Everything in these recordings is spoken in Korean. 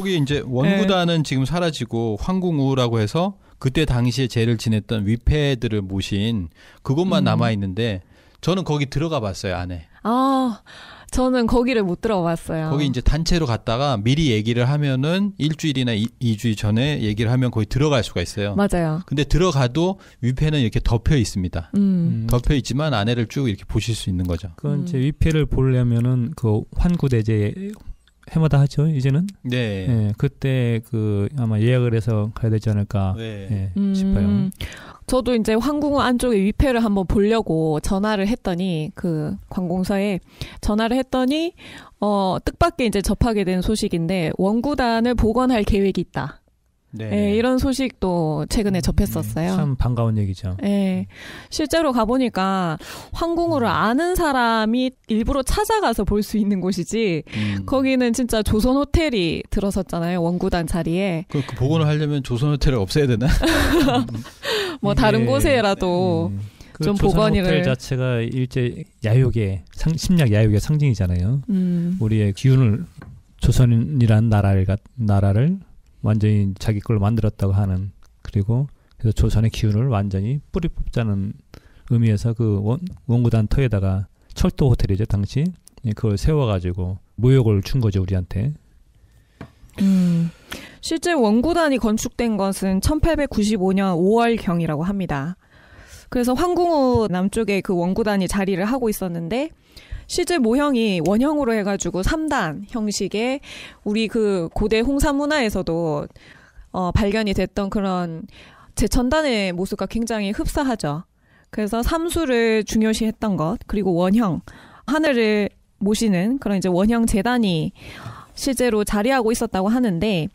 거기 이제 원구단은 네. 지금 사라지고 황궁우라고 해서 그때 당시에 죄를 지냈던 위패들을 모신 그것만 음. 남아 있는데 저는 거기 들어가 봤어요 안에. 아 저는 거기를 못 들어봤어요. 거기 이제 단체로 갔다가 미리 얘기를 하면은 일주일이나 이, 주 전에 얘기를 하면 거기 들어갈 수가 있어요. 맞아요. 근데 들어가도 위패는 이렇게 덮여 있습니다. 음. 음. 덮여 있지만 아내를 쭉 이렇게 보실 수 있는 거죠. 그건 음. 제 위패를 보려면은 그 환구대제 해마다 하죠 이제는. 네. 예, 그때 그 아마 예약을 해서 가야 되지 않을까 네. 예, 음. 싶어요. 저도 이제 황궁호 안쪽에 위패를 한번 보려고 전화를 했더니 그 관공서에 전화를 했더니 어 뜻밖의 이제 접하게 된 소식인데 원구단을 복원할 계획이 있다. 네. 네. 이런 소식도 최근에 음, 접했었어요. 참 반가운 얘기죠. 네. 실제로 가보니까 황궁우를 음. 아는 사람이 일부러 찾아가서 볼 수 있는 곳이지, 음. 거기는 진짜 조선 호텔이 들어섰잖아요. 원구단 자리에. 그, 그 복원을 하려면 조선 호텔을 없애야 되나? 뭐 다른 예. 곳에라도. 음. 그 좀 조선 보건이를 호텔 자체가 일제 야욕의 상, 심리 야욕의 상징이잖아요. 음. 우리의 기운을 조선이란 나라를 나라를 완전히 자기 걸 만들었다고 하는 그리고 그래서 조선의 기운을 완전히 뿌리 뽑자는 의미에서 그 원, 원구단 터에다가 철도 호텔이죠 당시 예, 그걸 세워가지고 무역을 준 거죠 우리한테. 음, 실제 원구단이 건축된 것은 1895년 5월 경이라고 합니다. 그래서 황궁우 남쪽에 그 원구단이 자리를 하고 있었는데 실제 모형이 원형으로 해가지고 3단 형식의 우리 그 고대 홍사 문화에서도 어, 발견이 됐던 그런 제천단의 모습과 굉장히 흡사하죠. 그래서 삼수를 중요시했던 것, 그리고 원형, 하늘을 모시는 그런 이제 원형 재단이 실제로 자리하고 있었다고 하는데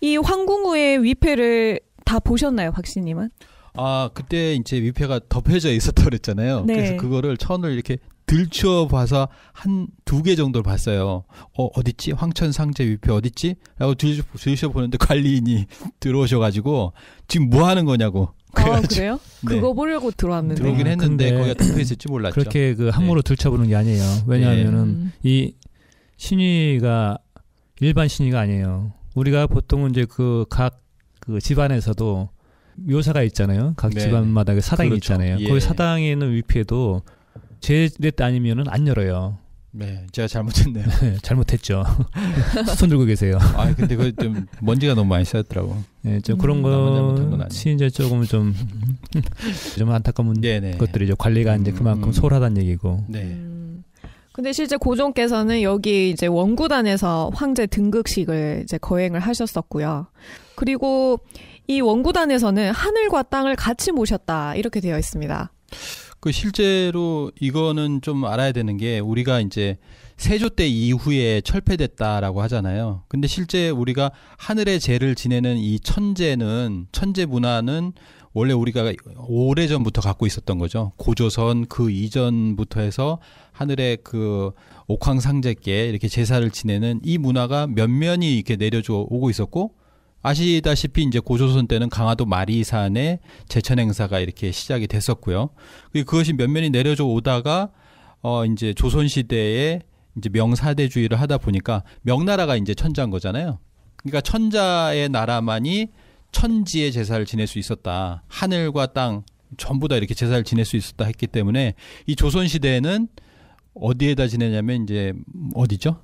이 황궁우의 위패를 다 보셨나요, 박씨님은? 아 그때 이제 위패가 덮여져 있었다 그랬잖아요. 네. 그래서 그거를 천을 이렇게 들추봐서한두개 정도를 봤어요. 어, 어디있지 황천상제 위표 어디있지 라고 들추어보는데 관리인이 들어오셔가지고 지금 뭐 하는 거냐고. 아, 그래요? 네. 그거 보려고 들어왔는데. 들어오긴 아, 했는데 거기가 덮여 있을지 몰랐죠. 그렇게 그 함부로 네. 들춰보는 게 아니에요. 왜냐하면은 네. 이 신의가 일반 신의가 아니에요. 우리가 보통은 이제 그 각그 그 집안에서도 묘사가 있잖아요. 각 네. 집안마다 그 사당이 그렇죠. 있잖아요. 예. 거기 사당에 있는 위피에도 제넷 아니면은 안 열어요. 네, 제가 잘못했네요. 네, 잘못했죠. 손 들고 계세요. 아, 근데 그 좀 먼지가 너무 많이 쌓였더라고. 네, 좀 그런 음, 네, 네. 것이 이제 조금 좀 좀 안타까운 네네. 것들이죠. 관리가 음, 이제 그만큼 음. 소홀하다는 얘기고. 네. 음. 근데 실제 고종께서는 여기 이제 원구단에서 황제 등극식을 이제 거행을 하셨었고요. 그리고 이 원구단에서는 하늘과 땅을 같이 모셨다 이렇게 되어 있습니다. 그 실제로 이거는 좀 알아야 되는 게 우리가 이제 세조 때 이후에 철폐됐다라고 하잖아요. 근데 실제 우리가 하늘의 재를 지내는 이 천재는 천재 문화는 원래 우리가 오래 전부터 갖고 있었던 거죠. 고조선 그 이전부터 해서 하늘의 그 옥황상제께 이렇게 제사를 지내는 이 문화가 면면이 이렇게 내려져 오고 있었고 아시다시피 이제 고조선 때는 강화도 마리산에 제천 행사가 이렇게 시작이 됐었고요. 그것이 면면이 내려져 오다가 어 이제 조선 시대에 이제 명사대주의를 하다 보니까 명나라가 이제 천자인 거잖아요. 그러니까 천자의 나라만이 천지의 제사를 지낼 수 있었다. 하늘과 땅 전부 다 이렇게 제사를 지낼 수 있었다 했기 때문에 이 조선 시대에는 어디에다 지내냐면 이제 어디죠?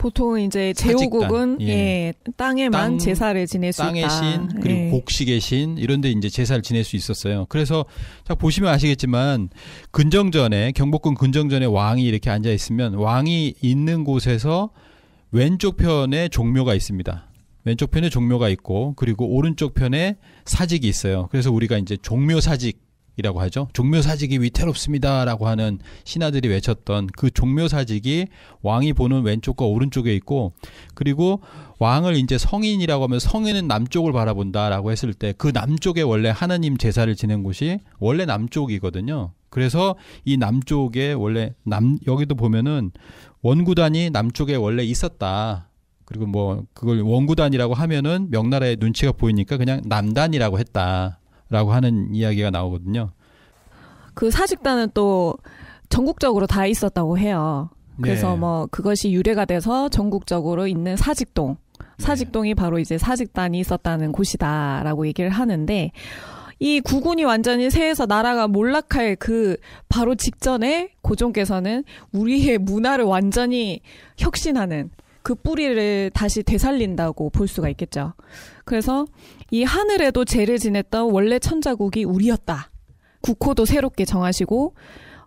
보통 이제 제후국은 예. 예. 땅에만 땅, 제사를 지낼 수 땅의 있다. 땅의 신 그리고 예. 곡식의 신 이런데 이제 제사를 지낼 수 있었어요. 그래서 자 보시면 아시겠지만 근정전에 경복궁 근정전에 왕이 이렇게 앉아 있으면 왕이 있는 곳에서 왼쪽 편에 종묘가 있습니다. 왼쪽 편에 종묘가 있고 그리고 오른쪽 편에 사직이 있어요. 그래서 우리가 이제 종묘 사직 이라고 하죠. 종묘사직이 위태롭습니다라고 하는 신하들이 외쳤던 그 종묘사직이 왕이 보는 왼쪽과 오른쪽에 있고 그리고 왕을 이제 성인이라고 하면 성인은 남쪽을 바라본다라고 했을 때 그 남쪽에 원래 하나님 제사를 지낸 곳이 원래 남쪽이거든요. 그래서 이 남쪽에 원래 남 여기도 보면은 원구단이 남쪽에 원래 있었다. 그리고 뭐 그걸 원구단이라고 하면은 명나라의 눈치가 보이니까 그냥 남단이라고 했다. 라고 하는 이야기가 나오거든요. 그 사직단은 또 전국적으로 다 있었다고 해요. 그래서 네. 뭐 그것이 유래가 돼서 전국적으로 있는 사직동. 네. 사직동이 네. 바로 이제 사직단이 있었다는 곳이다라고 얘기를 하는데 이 구군이 완전히 새에서 나라가 몰락할 그 바로 직전에 고종께서는 우리의 문화를 완전히 혁신하는 그 뿌리를 다시 되살린다고 볼 수가 있겠죠. 그래서 이 하늘에도 죄를 지냈던 원래 천자국이 우리였다. 국호도 새롭게 정하시고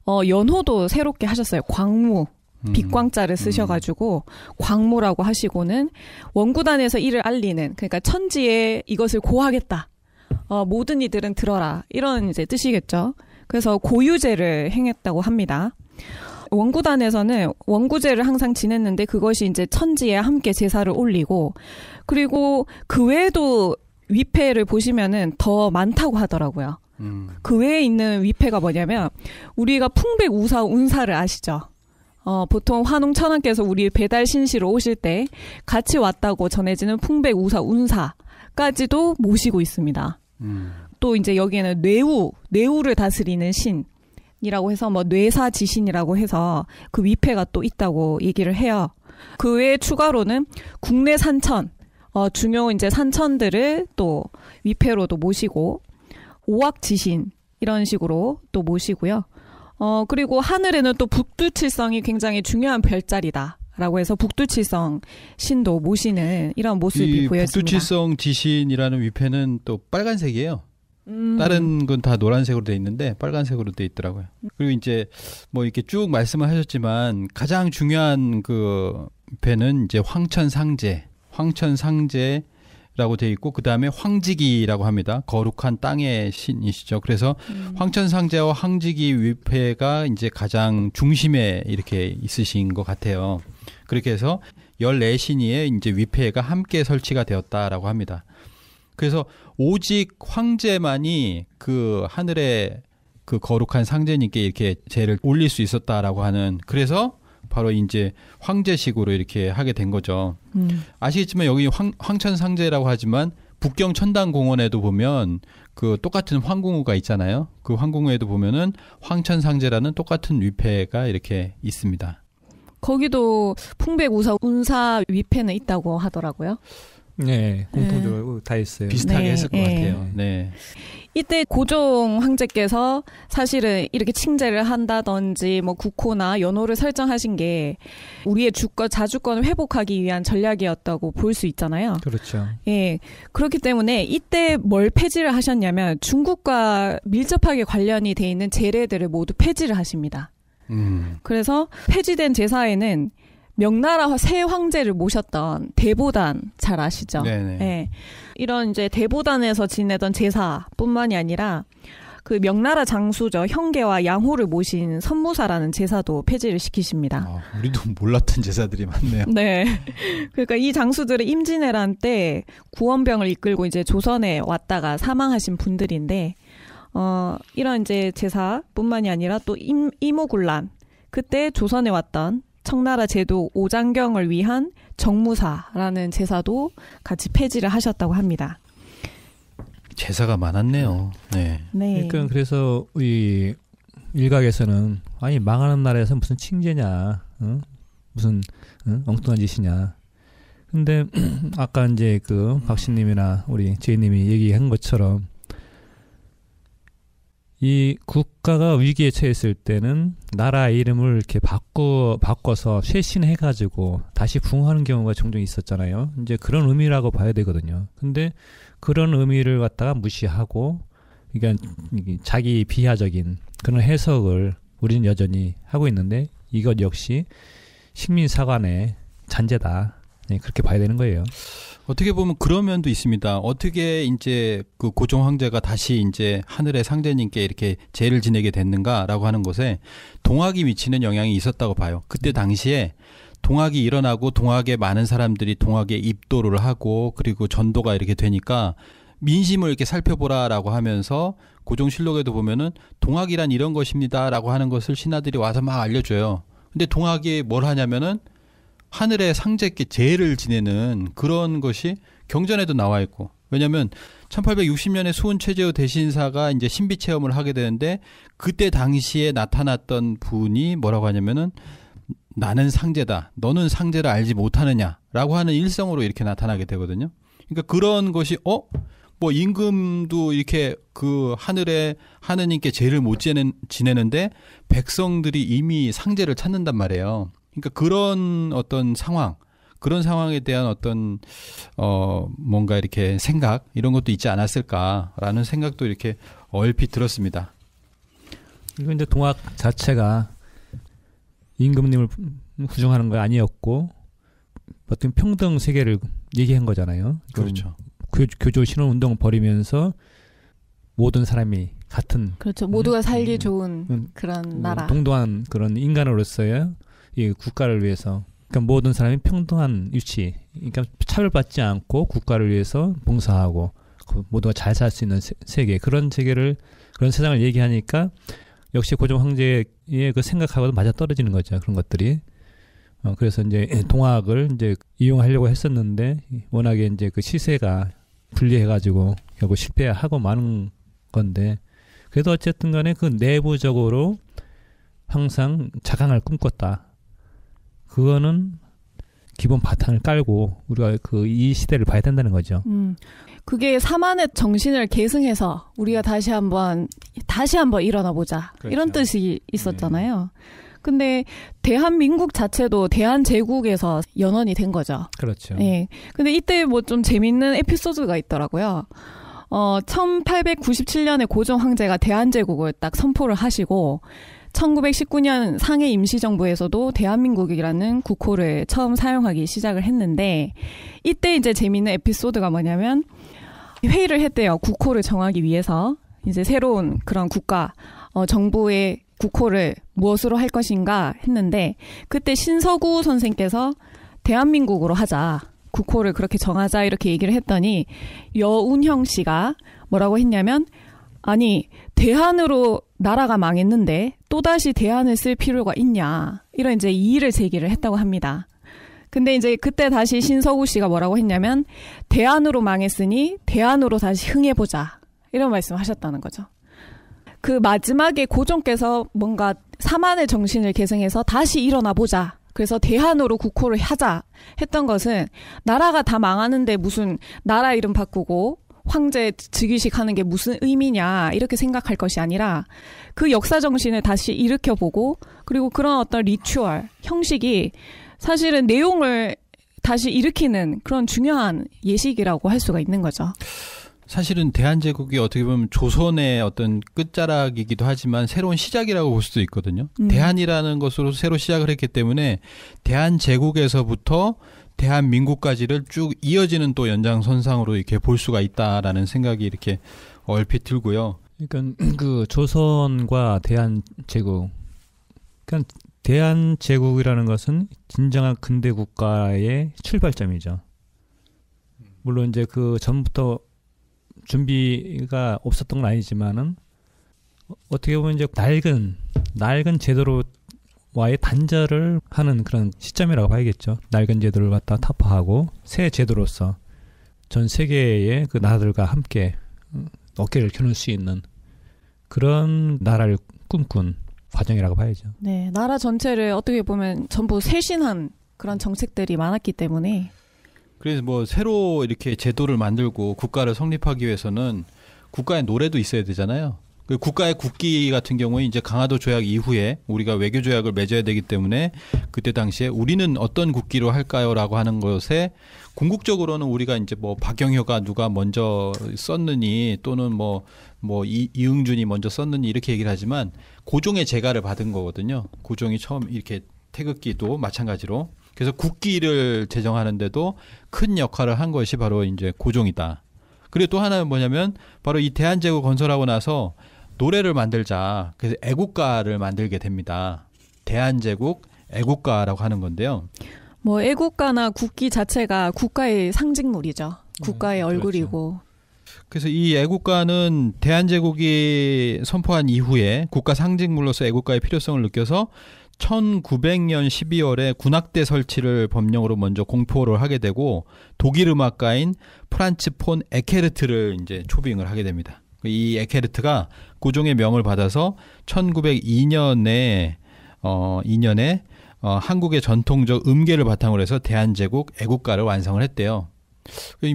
어 연호도 새롭게 하셨어요. 광무 빛광자를 음. 음. 쓰셔가지고 광무라고 하시고는 원구단에서 이를 알리는 그러니까 천지에 이것을 고하겠다. 어, 모든 이들은 들어라 이런 이제 뜻이겠죠. 그래서 고유제를 행했다고 합니다. 원구단에서는 원구제를 항상 지냈는데 그것이 이제 천지에 함께 제사를 올리고 그리고 그 외에도 위패를 보시면은 더 많다고 하더라고요. 음. 그 외에 있는 위패가 뭐냐면 우리가 풍백 우사 운사를 아시죠? 어, 보통 환웅 천왕께서 우리 배달 신시로 오실 때 같이 왔다고 전해지는 풍백 우사 운사까지도 모시고 있습니다. 음. 또 이제 여기에는 뇌우, 뇌우를 다스리는 신, 이라고 해서 뭐 뇌사 지신이라고 해서 그 위패가 또 있다고 얘기를 해요. 그 외에 추가로는 국내 산천, 어, 중요 이제 산천들을 또 위패로도 모시고 오악 지신 이런 식으로 또 모시고요. 어, 그리고 하늘에는 또 북두칠성이 굉장히 중요한 별자리다. 라고 해서 북두칠성 신도 모시는 이런 모습이 보여집니다 북두칠성 지신이라는 위패는 또 빨간색이에요. 음. 다른 건 다 노란색으로 돼 있는데 빨간색으로 돼 있더라고요. 그리고 이제 뭐 이렇게 쭉 말씀을 하셨지만 가장 중요한 그 배는 이제 황천상제, 황천상제라고 돼 있고 그 다음에 황지기라고 합니다. 거룩한 땅의 신이시죠. 그래서 음. 황천상제와 황지기 위패가 이제 가장 중심에 이렇게 있으신 것 같아요. 그렇게 해서 열네 신이의 이제 위패가 함께 설치가 되었다라고 합니다. 그래서 오직 황제만이 그 하늘의 그 거룩한 상제님께 이렇게 제를 올릴 수 있었다라고 하는 그래서 바로 이제 황제식으로 이렇게 하게 된 거죠. 음. 아시겠지만 여기 황, 황천상제라고 하지만 북경 천당공원에도 보면 그 똑같은 황궁우가 있잖아요. 그 황궁우에도 보면은 황천상제라는 똑같은 위패가 이렇게 있습니다. 거기도 풍백우사 운사 위패는 있다고 하더라고요. 네, 네, 공통적으로 다있어요 비슷하게 네, 했을 것 예. 같아요. 네. 이때 고종 황제께서 사실은 이렇게 칭제를 한다든지 뭐 국호나 연호를 설정하신 게 우리의 주권 자주권을 회복하기 위한 전략이었다고 볼 수 있잖아요. 그렇죠. 예. 그렇기 때문에 이때 뭘 폐지를 하셨냐면 중국과 밀접하게 관련이 돼 있는 제례들을 모두 폐지를 하십니다. 음. 그래서 폐지된 제사에는 명나라 새 황제를 모셨던 대보단 잘 아시죠? 네네. 네. 이런 이제 대보단에서 지내던 제사뿐만이 아니라 그 명나라 장수죠 형계와 양호를 모신 선무사라는 제사도 폐지를 시키십니다. 아, 우리도 몰랐던 제사들이 많네요. 네, 그러니까 이장수들은 임진왜란 때 구원병을 이끌고 이제 조선에 왔다가 사망하신 분들인데 어, 이런 이제 제사뿐만이 아니라 또 임, 이모군란 그때 조선에 왔던 청나라 제도 오장경을 위한 정무사라는 제사도 같이 폐지를 하셨다고 합니다. 제사가 많았네요. 네. 네. 그러니까 그래서 이 일각에서는 아니 망하는 나라에서 무슨 칭제냐, 응? 어? 무슨 응? 어? 엉뚱한 짓이냐. 근데 아까 이제 그 박신님이나 우리 제이님이 얘기한 것처럼 이 국가가 위기에 처했을 때는 나라 이름을 이렇게 바꿔 바꿔서 쇄신해 가지고 다시 부흥하는 경우가 종종 있었잖아요. 이제 그런 의미라고 봐야 되거든요. 근데 그런 의미를 갖다가 무시하고 그러니까 자기 비하적인 그런 해석을 우리는 여전히 하고 있는데 이것 역시 식민 사관의 잔재다. 네, 그렇게 봐야 되는 거예요. 어떻게 보면 그런 면도 있습니다. 어떻게 이제 그 고종 황제가 다시 이제 하늘의 상제님께 이렇게 제를 지내게 됐는가라고 하는 것에 동학이 미치는 영향이 있었다고 봐요. 그때 음. 당시에 동학이 일어나고 동학에 많은 사람들이 동학에 입도를 하고 그리고 전도가 이렇게 되니까 민심을 이렇게 살펴보라라고 하면서 고종실록에도 보면은 동학이란 이런 것입니다라고 하는 것을 신하들이 와서 막 알려줘요. 근데 동학이 뭘 하냐면은 하늘의 상제께 제를 지내는 그런 것이 경전에도 나와 있고 왜냐하면 1860년에 수은 최재우 대신사가 이제 신비 체험을 하게 되는데 그때 당시에 나타났던 분이 뭐라고 하냐면은 나는 상제다. 너는 상제를 알지 못하느냐라고 하는 일성으로 이렇게 나타나게 되거든요. 그러니까 그런 것이 어? 뭐 임금도 이렇게 그 하늘에 하느님께 죄를 못 지내는, 지내는데 백성들이 이미 상제를 찾는단 말이에요. 그러니까 그런 어떤 상황, 그런 상황에 대한 어떤 어 뭔가 이렇게 생각 이런 것도 있지 않았을까라는 생각도 이렇게 얼핏 들었습니다. 이거 이제 동학 자체가 임금님을 부정하는 거 아니었고 어떤 평등 세계를 얘기한 거잖아요. 그렇죠. 교, 교조 신원 운동을 벌이면서 모든 사람이 같은 그렇죠. 모두가 살기 음, 좋은 음, 그런 나라. 동등한 그런 인간으로서의 이 국가를 위해서 그러니까 모든 사람이 평등한 위치, 그러니까 차별받지 않고 국가를 위해서 봉사하고 그 모두가 잘 살 수 있는 세계 그런 세계를 그런 세상을 얘기하니까 역시 고종 황제의 그 생각하고도 맞아 떨어지는 거죠 그런 것들이. 어, 그래서 이제 동학을 이제 이용하려고 했었는데 워낙에 이제 그 시세가 불리해가지고 결국 실패하고 많은 건데 그래도 어쨌든 간에 그 내부적으로 항상 자강을 꿈꿨다. 그거는 기본 바탕을 깔고 우리가 그 이 시대를 봐야 된다는 거죠. 음. 그게 사만의 정신을 계승해서 우리가 음. 다시 한번 다시 한번 일어나 보자. 그렇죠. 이런 뜻이 있었잖아요. 네. 근데 대한민국 자체도 대한제국에서 연원이 된 거죠. 그렇죠. 예. 근데 이때 뭐 좀 재밌는 에피소드가 있더라고요. 어, 1897년에 고종 황제가 대한제국을 딱 선포를 하시고 1919년 상해 임시정부에서도 대한민국이라는 국호를 처음 사용하기 시작을 했는데 이때 이제 재미있는 에피소드가 뭐냐면 회의를 했대요. 국호를 정하기 위해서 이제 새로운 그런 국가 어, 정부의 국호를 무엇으로 할 것인가 했는데 그때 신서구 선생께서 대한민국으로 하자 국호를 그렇게 정하자 이렇게 얘기를 했더니 여운형 씨가 뭐라고 했냐면 아니 대안으로 나라가 망했는데 또다시 대안을 쓸 필요가 있냐 이런 이제 이의를 제기를 했다고 합니다. 근데 이제 그때 다시 신서구 씨가 뭐라고 했냐면 대안으로 망했으니 대안으로 다시 흥해보자 이런 말씀하셨다는 거죠. 그 마지막에 고종께서 뭔가 사만의 정신을 계승해서 다시 일어나 보자 그래서 대안으로 국호를 하자 했던 것은 나라가 다 망하는데 무슨 나라 이름 바꾸고 황제 즉위식 하는 게 무슨 의미냐 이렇게 생각할 것이 아니라 그 역사 정신을 다시 일으켜 보고 그리고 그런 어떤 리추얼 형식이 사실은 내용을 다시 일으키는 그런 중요한 예식이라고 할 수가 있는 거죠. 사실은 대한제국이 어떻게 보면 조선의 어떤 끝자락이기도 하지만 새로운 시작이라고 볼 수도 있거든요. 음. 대한이라는 것으로 새로 시작을 했기 때문에 대한제국에서부터 대한민국까지를 쭉 이어지는 또 연장선상으로 이렇게 볼 수가 있다라는 생각이 이렇게 얼핏 들고요. 그러니까 그 조선과 대한 제국, 그러니까 대한 제국이라는 것은 진정한 근대 국가의 출발점이죠. 물론 이제 그 전부터 준비가 없었던 건 아니지만은 어, 어떻게 보면 이제 낡은 낡은 제도로 와의 단절을 하는 그런 시점이라고 봐야겠죠. 낡은 제도를 갖다 타파하고 새 제도로서 전 세계의 그 나라들과 함께 음, 어깨를 켜놓을 수 있는 그런 나라를 꿈꾼 과정이라고 봐야죠. 네, 나라 전체를 어떻게 보면 전부 쇄신한 그런 정책들이 많았기 때문에 그래서 뭐 새로 이렇게 제도를 만들고 국가를 성립하기 위해서는 국가의 노래도 있어야 되잖아요. 그 국가의 국기 같은 경우에 이제 강화도 조약 이후에 우리가 외교 조약을 맺어야 되기 때문에 그때 당시에 우리는 어떤 국기로 할까요라고 하는 것에 궁극적으로는 우리가 이제 뭐 박영효가 누가 먼저 썼느니 또는 뭐뭐 뭐, 뭐 이응준이 먼저 썼느니 이렇게 얘기를 하지만 고종의 제가를 받은 거거든요. 고종이 처음 이렇게 태극기도 마찬가지로 그래서 국기를 제정하는데도 큰 역할을 한 것이 바로 이제 고종이다. 그리고 또 하나는 뭐냐면 바로 이 대한제국 건설하고 나서 노래를 만들자. 그래서 애국가를 만들게 됩니다. 대한제국 애국가라고 하는 건데요. 뭐 애국가나 국기 자체가 국가의 상징물이죠. 국가의 네, 얼굴이고. 그렇죠. 그래서 이 애국가는 대한제국이 선포한 이후에 국가 상징물로서 애국가의 필요성을 느껴서 1900년 12월에 군악대 설치를 법령으로 먼저 공포를 하게 되고 독일 음악가인 프란츠 폰 에케르트를 이제 초빙을 하게 됩니다. 이 에케르트가 고종의 명을 받아서 1902년에 어 2년에 어 한국의 전통적 음계를 바탕으로 해서 대한제국 애국가를 완성을 했대요.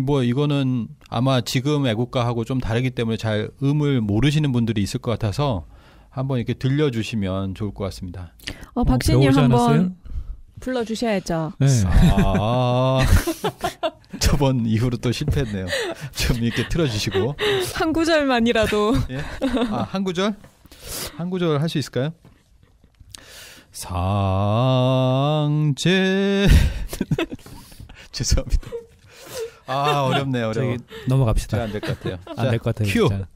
뭐 이거는 아마 지금 애국가하고 좀 다르기 때문에 잘 음을 모르시는 분들이 있을 것 같아서 한번 이렇게 들려주시면 좋을 것 같습니다. 어, 박신님 어, 한번 불러주셔야죠. 네. 아, 저번 이후로 또 실패했네요. 좀 이렇게 틀어주시고. 한 구절만이라도. 예? 아, 한 구절? 한 구절 할 수 있을까요? 상제. 죄송합니다. 아, 어렵네요, 어려워. 넘어갑시다. 안 될 것 같아요. 안 될 것 같아요. 큐. 진짜.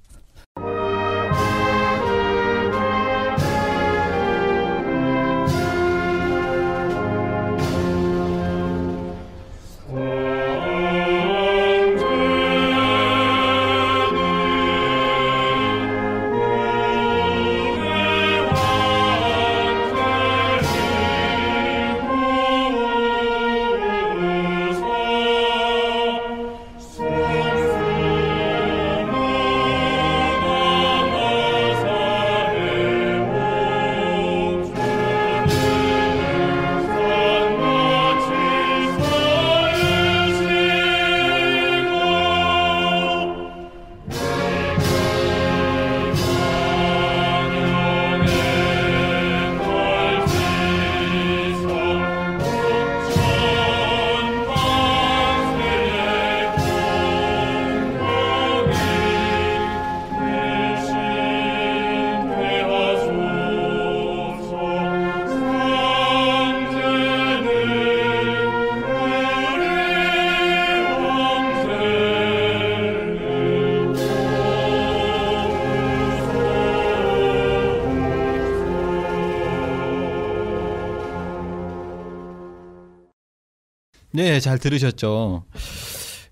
네, 잘 들으셨죠.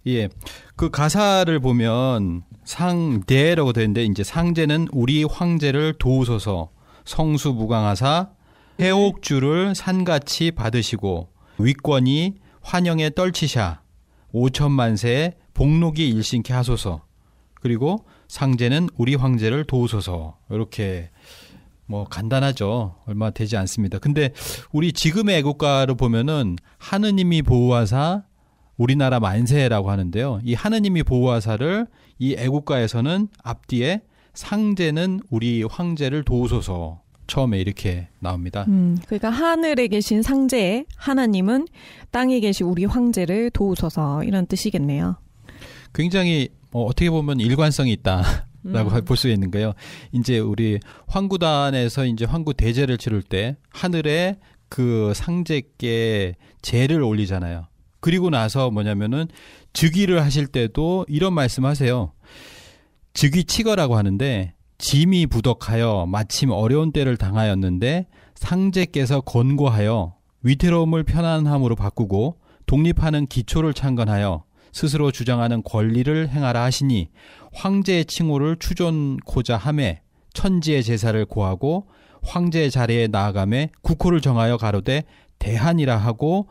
예. 그 가사를 보면 상대라고 되는데 이제 상제는 우리 황제를 도우소서 성수무강하사 해옥주를 산같이 받으시고 위권이 환영에 떨치샤 오천만세 복록이 일신케 하소서 그리고 상제는 우리 황제를 도우소서 이렇게 뭐 간단하죠. 얼마 되지 않습니다. 근데 우리 지금의 애국가를 보면은 하느님이 보호하사 우리나라 만세라고 하는데요. 이 하느님이 보호하사를 이 애국가에서는 앞뒤에 상제는 우리 황제를 도우소서 처음에 이렇게 나옵니다. 음, 그러니까 하늘에 계신 상제 하나님은 땅에 계신 우리 황제를 도우소서 이런 뜻이겠네요. 굉장히 어, 어떻게 보면 일관성이 있다. 라고 음. 볼수 있는 거예요. 이제 우리 황구단에서 이제 황구 대제를 치를 때 하늘에 그 상제께 제를 올리잖아요. 그리고 나서 뭐냐면은 즉위를 하실 때도 이런 말씀하세요. 즉위 치거라고 하는데 짐이 부덕하여 마침 어려운 때를 당하였는데 상제께서 권고하여 위태로움을 편안함으로 바꾸고 독립하는 기초를 창건하여 스스로 주장하는 권리를 행하라 하시니 황제의 칭호를 추존고자 함에 천지의 제사를 고하고 황제의 자리에 나아감에 국호를 정하여 가로되 대한이라 하고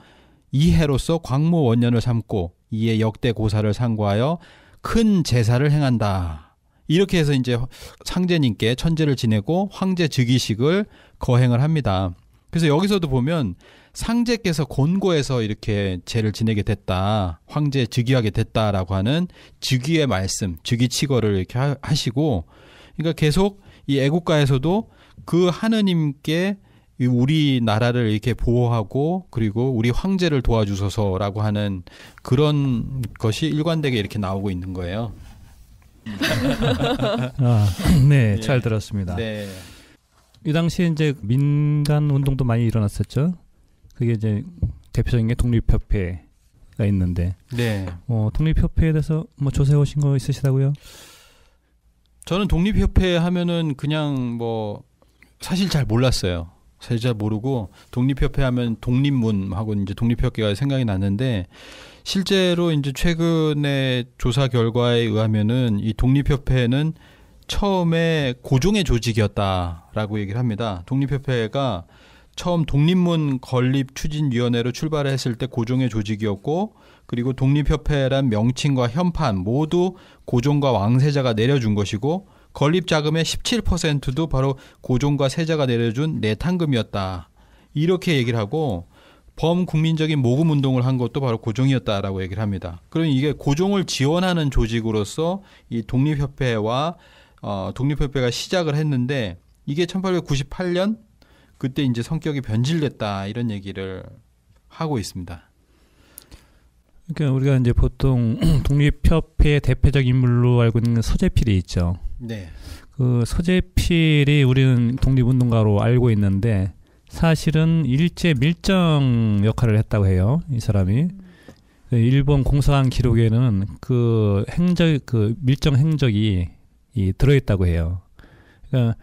이해로서 광모 원년을 삼고 이에 역대 고사를 상고하여 큰 제사를 행한다. 이렇게 해서 이제 상제님께 천제를 지내고 황제 즉위식을 거행을 합니다. 그래서 여기서도 보면 상제께서 권고에서 이렇게 죄를 지내게 됐다. 황제 즉위하게 됐다라고 하는 즉위의 말씀, 즉위치거를 이렇게 하, 하시고 그러니까 계속 이 애국가에서도 그 하느님께 우리 나라를 이렇게 보호하고 그리고 우리 황제를 도와주소서라고 하는 그런 것이 일관되게 이렇게 나오고 있는 거예요. 아, 네, 네, 잘 들었습니다. 네. 이 당시에 이제 민간 운동도 많이 일어났었죠. 그게 이제 대표적인 게 독립협회가 있는데 네. 어, 독립협회에 대해서 뭐 조사해 오신 거 있으시다고요? 저는 독립협회 하면은 그냥 뭐 사실 잘 몰랐어요. 사실 잘 모르고 독립협회 하면 독립문하고 이제 독립협회가 생각이 났는데 실제로 이제 최근의 조사 결과에 의하면은 이 독립협회는 처음에 고종의 조직이었다라고 얘기를 합니다. 독립협회가 처음 독립문 건립 추진위원회로 출발 했을 때 고종의 조직이었고 그리고 독립협회란 명칭과 현판 모두 고종과 왕세자가 내려준 것이고 건립 자금의 17%도 바로 고종과 세자가 내려준 내탕금이었다. 이렇게 얘기를 하고 범국민적인 모금 운동을 한 것도 바로 고종이었다라고 얘기를 합니다. 그럼 이게 고종을 지원하는 조직으로서 이 독립협회와 어, 독립협회가 시작을 했는데 이게 1898년 그때 이제 성격이 변질됐다 이런 얘기를 하고 있습니다. 그러니까 우리가 이제 보통 독립협회의 대표적 인물로 알고 있는 서재필이 있죠. 네. 그 서재필이 우리는 독립운동가로 알고 있는데 사실은 일제 밀정 역할을 했다고 해요. 이 사람이. 그 일본 공사한 기록에는 그 행적 그 밀정 행적이 이 들어있다고 해요. 그러니까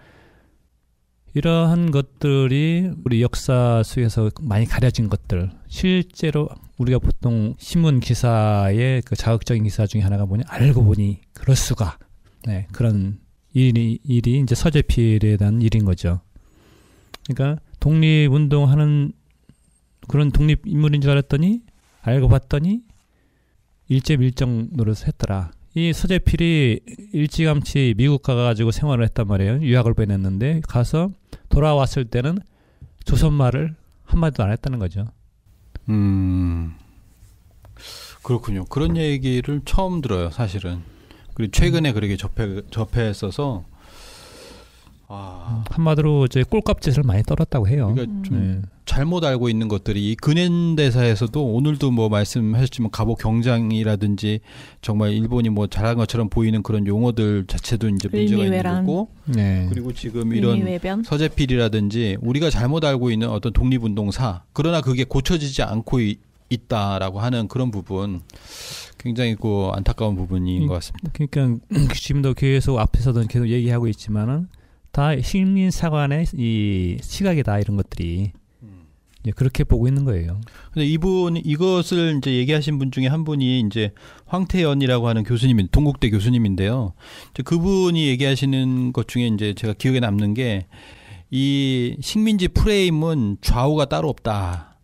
이러한 것들이 우리 역사 속에서 많이 가려진 것들 실제로 우리가 보통 신문 기사의 그 자극적인 기사 중에 하나가 뭐냐 알고 보니 그럴 수가 네, 그런 일이 일이 이제 서재필에 대한 일인 거죠. 그러니까 독립운동하는 그런 독립 인물인 줄 알았더니 알고 봤더니 일제 밀정 노릇 을 했더라. 이 서재필이 일찌감치 미국 가가지고 생활을 했단 말이에요. 유학을 보냈는데 가서 돌아왔을 때는 조선말을 한마디도 안 했다는 거죠. 음. 그렇군요. 그런 얘기를 처음 들어요, 사실은. 그리고 최근에 그렇게 접해, 접해있어서 아. 한마디로 이제 꼴값짓을 많이 떨었다고 해요. 그러니까 음. 좀 음. 잘못 알고 있는 것들이 근현대사에서도 오늘도 뭐 말씀하셨지만 갑오 경장이라든지 정말 일본이 뭐 잘한 것처럼 보이는 그런 용어들 자체도 이제 문제가 의미외란. 있는 거고 네. 그리고 지금 이런 의미외변? 서재필이라든지 우리가 잘못 알고 있는 어떤 독립운동사 그러나 그게 고쳐지지 않고 이, 있다라고 하는 그런 부분 굉장히 그 안타까운 부분인 음. 것 같습니다. 그러니까 지금도 계속 앞에서도 계속 얘기하고 있지만은 다 식민 사관의 이 시각이다 이런 것들이 예, 그렇게 보고 있는 거예요. 근데 이분 이것을 이제 얘기하신 분 중에 한 분이 이제 황태연이라고 하는 교수님, 동국대 교수님인데요. 이제 그분이 얘기하시는 것 중에 이제 제가 기억에 남는 게 이 식민지 프레임은 좌우가 따로 없다.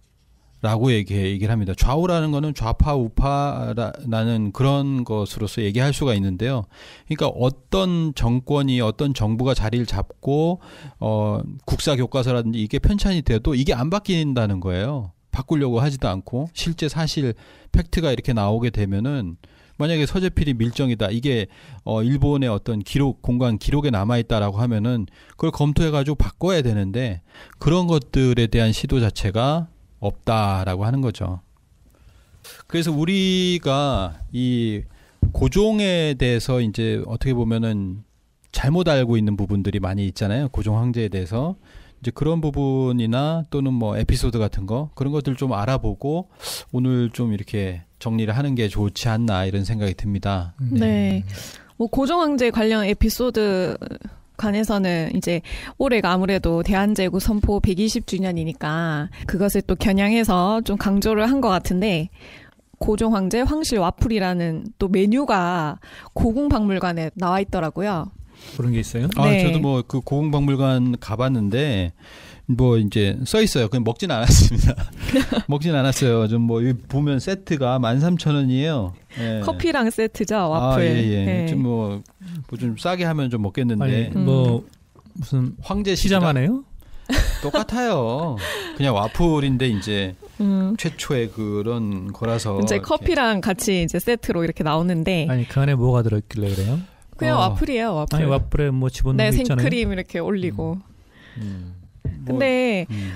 라고 얘기, 얘기를 합니다. 좌우라는 거는 좌파, 우파라는 그런 것으로서 얘기할 수가 있는데요. 그러니까 어떤 정권이 어떤 정부가 자리를 잡고, 어, 국사 교과서라든지 이게 편찬이 돼도 이게 안 바뀐다는 거예요. 바꾸려고 하지도 않고, 실제 사실 팩트가 이렇게 나오게 되면은, 만약에 서재필이 밀정이다 이게 어 일본의 어떤 기록 공간 기록에 남아 있다라고 하면은 그걸 검토해 가지고 바꿔야 되는데 그런 것들에 대한 시도 자체가 없다라고 하는 거죠. 그래서 우리가 이 고종에 대해서 이제 어떻게 보면은 잘못 알고 있는 부분들이 많이 있잖아요. 고종 황제에 대해서 이제 그런 부분이나 또는 뭐 에피소드 같은 거 그런 것들 좀 알아보고 오늘 좀 이렇게 정리를 하는 게 좋지 않나 이런 생각이 듭니다. 네. 네. 뭐 고종 황제 관련 에피소드 관에서는 이제 올해가 아무래도 대한제국 선포 120주년이니까 그것을 또 겨냥해서 좀 강조를 한 것 같은데 고종 황제 황실 와플이라는 또 메뉴가 고궁박물관에 나와 있더라고요. 그런 게 있어요? 아, 네. 아, 저도 뭐 그 고궁박물관 가봤는데 뭐 이제 써 있어요. 그냥 먹진 않았습니다. 먹진 않았어요. 좀뭐 보면 세트가 13,000원이에요. 예. 커피랑 세트죠 와플. 아, 예, 예. 좀뭐좀 예. 뭐, 뭐 싸게 하면 좀 먹겠는데. 아니, 음. 뭐 무슨 황제 시장하네요 똑같아요. 그냥 와플인데 이제 음. 최초의 그런 거라서 이제 커피랑 이렇게. 같이 이제 세트로 이렇게 나오는데 아니 그 안에 뭐가 들어있길래 그래요? 그냥 어. 와플이에요 와플. 아니 와플에 뭐 집어넣는 네, 거 있잖아요. 생크림 이렇게 올리고. 음. 음. 근데 음.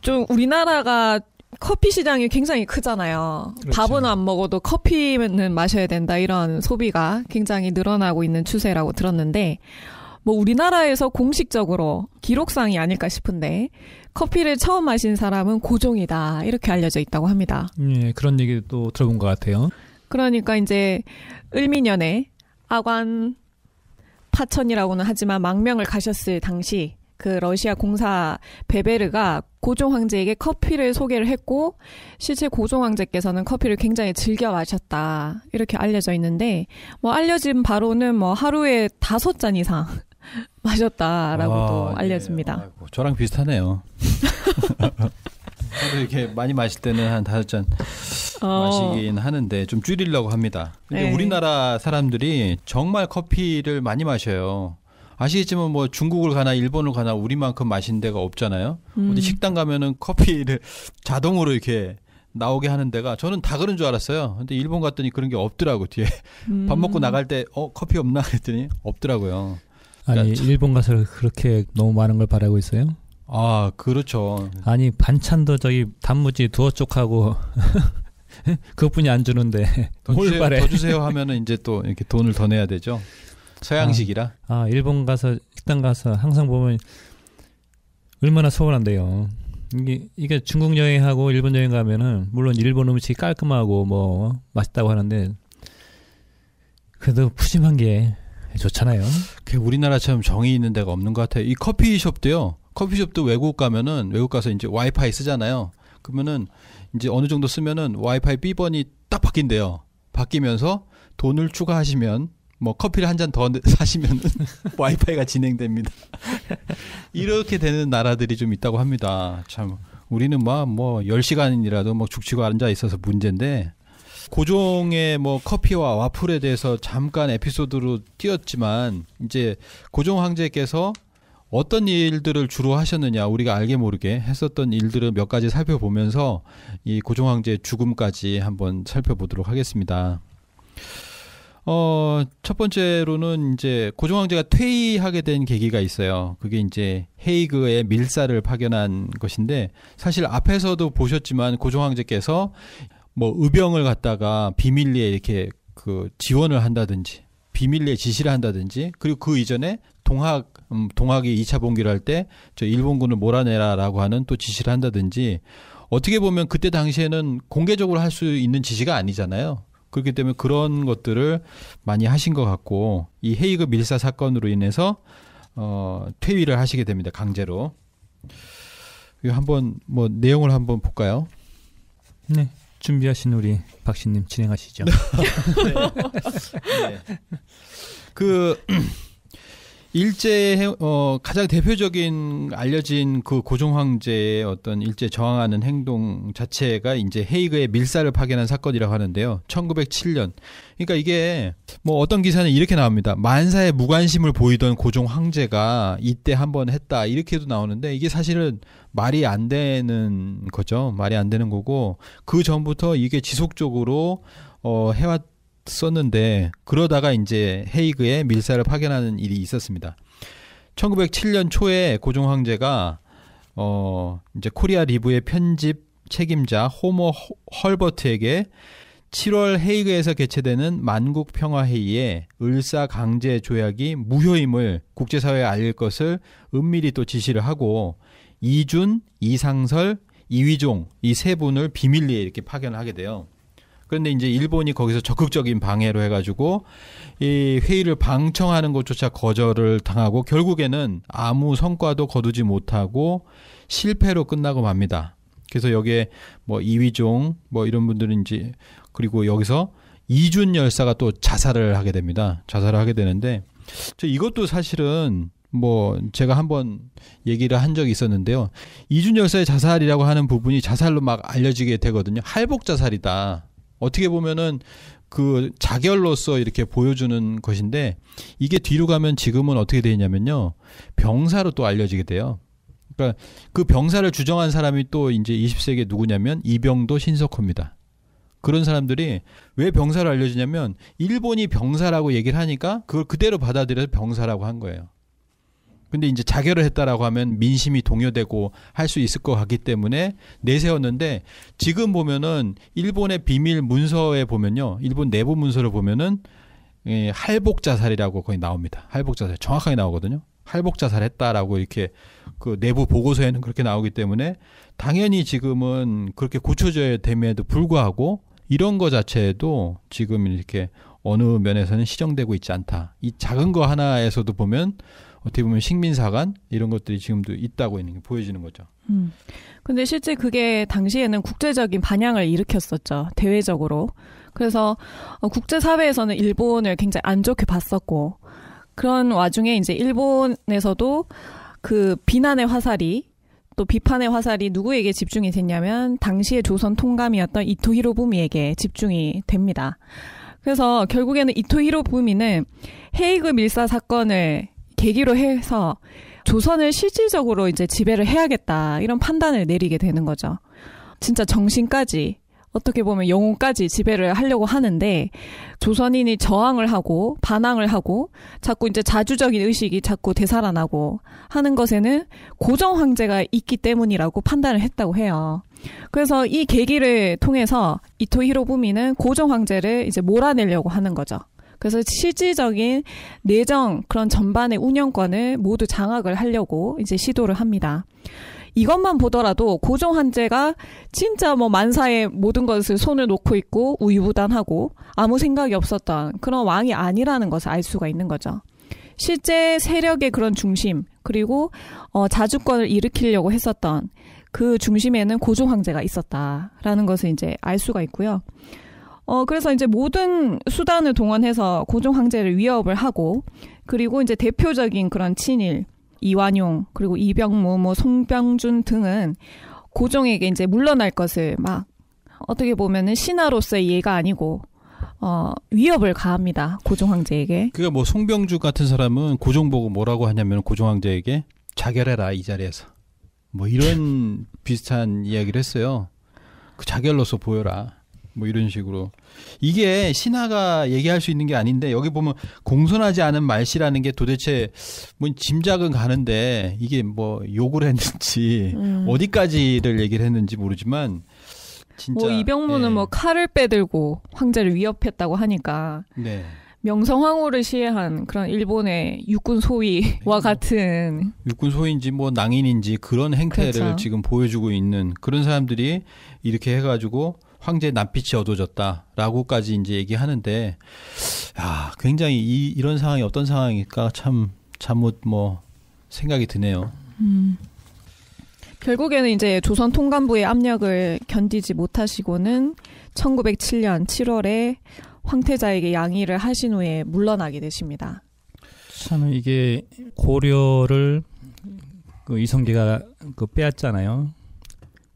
좀 우리나라가 커피 시장이 굉장히 크잖아요. 그렇지. 밥은 안 먹어도 커피는 마셔야 된다 이런 소비가 굉장히 늘어나고 있는 추세라고 들었는데 뭐 우리나라에서 공식적으로 기록상이 아닐까 싶은데 커피를 처음 마신 사람은 고종이다 이렇게 알려져 있다고 합니다. 예, 그런 얘기도 들어본 것 같아요. 그러니까 이제 을미년에 아관 파천이라고는 하지만 망명을 가셨을 당시 그 러시아 공사 베베르가 고종 황제에게 커피를 소개를 했고 실제 고종 황제께서는 커피를 굉장히 즐겨 마셨다 이렇게 알려져 있는데 뭐 알려진 바로는 뭐 하루에 다섯 잔 이상 마셨다라고도 아, 예. 알려집니다. 예. 저랑 비슷하네요. 하루 이렇게 많이 마실 때는 한 다섯 잔 어. 마시긴 하는데 좀 줄이려고 합니다. 근데 에 네. 우리나라 사람들이 정말 커피를 많이 마셔요. 아시겠지만 뭐 중국을 가나 일본을 가나 우리만큼 마신 데가 없잖아요. 근데 디 음. 식당 가면은 커피를 자동으로 이렇게 나오게 하는 데가 저는 다 그런 줄 알았어요. 근데 일본 갔더니 그런 게 없더라고 뒤에 음. 밥 먹고 음. 나갈 때 어 커피 없나 그랬더니 없더라고요. 그러니까 아니 참... 일본 가서 그렇게 너무 많은 걸 바라고 있어요? 아 그렇죠. 아니 반찬도 저기 단무지 두어 쪽하고 그것뿐이 안 주는데 더 주세요, 더 주세요 하면은 이제 또 이렇게 돈을 더 내야 되죠. 서양식이라. 아, 아 일본 가서 식당 가서 항상 보면 얼마나 서운한데요. 이게, 이게 중국 여행하고 일본 여행 가면은 물론 일본 음식이 깔끔하고 뭐 맛있다고 하는데 그래도 푸짐한 게 좋잖아요. 그 우리나라처럼 정이 있는 데가 없는 것 같아요. 이 커피숍도요. 커피숍도 외국 가면은 외국 가서 이제 와이파이 쓰잖아요. 그러면은 이제 어느 정도 쓰면은 와이파이 B번이 딱 바뀐대요. 바뀌면서 돈을 추가하시면 뭐 커피를 한 잔 더 사시면 와이파이가 진행됩니다. 이렇게 되는 나라들이 좀 있다고 합니다. 참 우리는 뭐뭐 10시간이라도 뭐, 뭐 죽치고 앉아 있어서 문제인데 고종의 뭐 커피와 와플에 대해서 잠깐 에피소드로 띄었지만 이제 고종 황제께서 어떤 일들을 주로 하셨느냐 우리가 알게 모르게 했었던 일들을 몇 가지 살펴보면서 이 고종 황제의 죽음까지 한번 살펴보도록 하겠습니다. 어, 첫 번째로는 이제 고종황제가 퇴위하게 된 계기가 있어요. 그게 이제 헤이그의 밀사를 파견한 것인데 사실 앞에서도 보셨지만 고종황제께서 뭐 의병을 갖다가 비밀리에 이렇게 그 지원을 한다든지 비밀리에 지시를 한다든지 그리고 그 이전에 동학 음, 동학이 2차 봉기를 할 때 저 일본군을 몰아내라라고 하는 또 지시를 한다든지 어떻게 보면 그때 당시에는 공개적으로 할 수 있는 지시가 아니잖아요. 그렇기 때문에 그런 것들을 많이 하신 것 같고 이 헤이그 밀사 사건으로 인해서 어, 퇴위를 하시게 됩니다. 강제로. 이 한번 뭐 내용을 한번 볼까요? 네. 준비하신 우리 박신님 진행하시죠. 네. 네. 그 일제 어 가장 대표적인 알려진 그 고종 황제의 어떤 일제 저항하는 행동 자체가 이제 헤이그의 밀사를 파견한 사건이라고 하는데요. 1907년. 그러니까 이게 뭐 어떤 기사는 이렇게 나옵니다. 만사에 무관심을 보이던 고종 황제가 이때 한번 했다. 이렇게도 나오는데 이게 사실은 말이 안 되는 거죠. 말이 안 되는 거고 그 전부터 이게 지속적으로 어 해왔 썼는데 그러다가 이제 헤이그에 밀사를 파견하는 일이 있었습니다. 1907년 초에 고종 황제가 어 이제 코리아 리브의 편집 책임자 호모 헐버트에게 7월 헤이그에서 개최되는 만국 평화 회의에 을사 강제 조약이 무효임을 국제사회에 알릴 것을 은밀히 또 지시를 하고 이준, 이상설, 이위종 이 세 분을 비밀리에 이렇게 파견을 하게 돼요. 그런데 이제 일본이 거기서 적극적인 방해로 해가지고 이 회의를 방청하는 것조차 거절을 당하고 결국에는 아무 성과도 거두지 못하고 실패로 끝나고 맙니다. 그래서 여기에 뭐 이위종 뭐 이런 분들인지 그리고 여기서 이준 열사가 또 자살을 하게 됩니다. 자살을 하게 되는데 저 이것도 사실은 뭐 제가 한번 얘기를 한 적이 있었는데요. 이준 열사의 자살이라고 하는 부분이 자살로 막 알려지게 되거든요. 할복 자살이다. 어떻게 보면은 그 자결로서 이렇게 보여주는 것인데 이게 뒤로 가면 지금은 어떻게 되냐면요 병사로 또 알려지게 돼요. 그러니까 그 병사를 주정한 사람이 또 이제 20세기에 누구냐면 이병도 신석호입니다. 그런 사람들이 왜 병사를 알려지냐면 일본이 병사라고 얘기를 하니까 그걸 그대로 받아들여서 병사라고 한 거예요. 근데 이제 자결을 했다라고 하면 민심이 동요되고 할 수 있을 것 같기 때문에 내세웠는데 지금 보면은 일본의 비밀 문서에 보면요. 일본 내부 문서를 보면은 예, 할복 자살이라고 거의 나옵니다. 할복 자살 정확하게 나오거든요. 할복 자살했다라고 이렇게 그 내부 보고서에는 그렇게 나오기 때문에 당연히 지금은 그렇게 고쳐져야 됨에도 불구하고 이런 거자체도 지금 이렇게 어느 면에서는 시정되고 있지 않다. 이 작은 거 하나에서도 보면 어떻게 보면 식민사관 이런 것들이 지금도 있다고 있는 게 보여지는 거죠. 음. 근데 실제 그게 당시에는 국제적인 반향을 일으켰었죠. 대외적으로. 그래서 어, 국제사회에서는 일본을 굉장히 안 좋게 봤었고 그런 와중에 이제 일본에서도 그 비난의 화살이 또 비판의 화살이 누구에게 집중이 됐냐면 당시에 조선 통감이었던 이토 히로부미에게 집중이 됩니다. 그래서 결국에는 이토 히로부미는 헤이그 밀사 사건을 계기로 해서 조선을 실질적으로 이제 지배를 해야겠다 이런 판단을 내리게 되는 거죠. 진짜 정신까지 어떻게 보면 영혼까지 지배를 하려고 하는데 조선인이 저항을 하고 반항을 하고 자꾸 이제 자주적인 의식이 자꾸 되살아나고 하는 것에는 고정 황제가 있기 때문이라고 판단을 했다고 해요. 그래서 이 계기를 통해서 이토 히로부미는 고정 황제를 이제 몰아내려고 하는 거죠. 그래서 실질적인 내정 그런 전반의 운영권을 모두 장악을 하려고 이제 시도를 합니다. 이것만 보더라도 고종 한제가 진짜 뭐 만사의 모든 것을 손을 놓고 있고 우유부단하고 아무 생각이 없었던 그런 왕이 아니라는 것을 알 수가 있는 거죠. 실제 세력의 그런 중심 그리고 어, 자주권을 일으키려고 했었던 그 중심에는 고종 황제가 있었다라는 것을 이제 알 수가 있고요. 어, 그래서 이제 모든 수단을 동원해서 고종 황제를 위협을 하고, 그리고 이제 대표적인 그런 친일, 이완용, 그리고 이병무, 뭐 송병준 등은 고종에게 이제 물러날 것을 막 어떻게 보면은 신하로서의 예가 아니고 어, 위협을 가합니다. 고종 황제에게. 그러니까 뭐 송병주 같은 사람은 고종 보고 뭐라고 하냐면 고종 황제에게 자결해라 이 자리에서 뭐 이런 비슷한 이야기를 했어요. 그 자결로서 보여라. 뭐 이런 식으로 이게 신하가 얘기할 수 있는 게 아닌데 여기 보면 공손하지 않은 말씨라는 게 도대체 뭐 짐작은 가는데 이게 뭐 욕을 했는지 음. 어디까지를 얘기를 했는지 모르지만 진짜 뭐 이병무는 예. 뭐 칼을 빼들고 황제를 위협했다고 하니까 네. 명성황후를 시해한 그런 일본의 육군 소위와 네. 같은 육군 소위인지 뭐 낭인인지 그런 행태를 그렇죠. 지금 보여주고 있는 그런 사람들이 이렇게 해가지고 황제의 남빛이 어두워졌다라고까지 이제 얘기하는데 야, 굉장히 이, 이런 상황이 어떤 상황일까 참 잘못 뭐 생각이 드네요. 음. 결국에는 이제 조선 통감부의 압력을 견디지 못하시고는 1907년 7월에 황태자에게 양의를 하신 후에 물러나게 되십니다. 참 이게 고려를 그 이성계가 그 빼앗잖아요.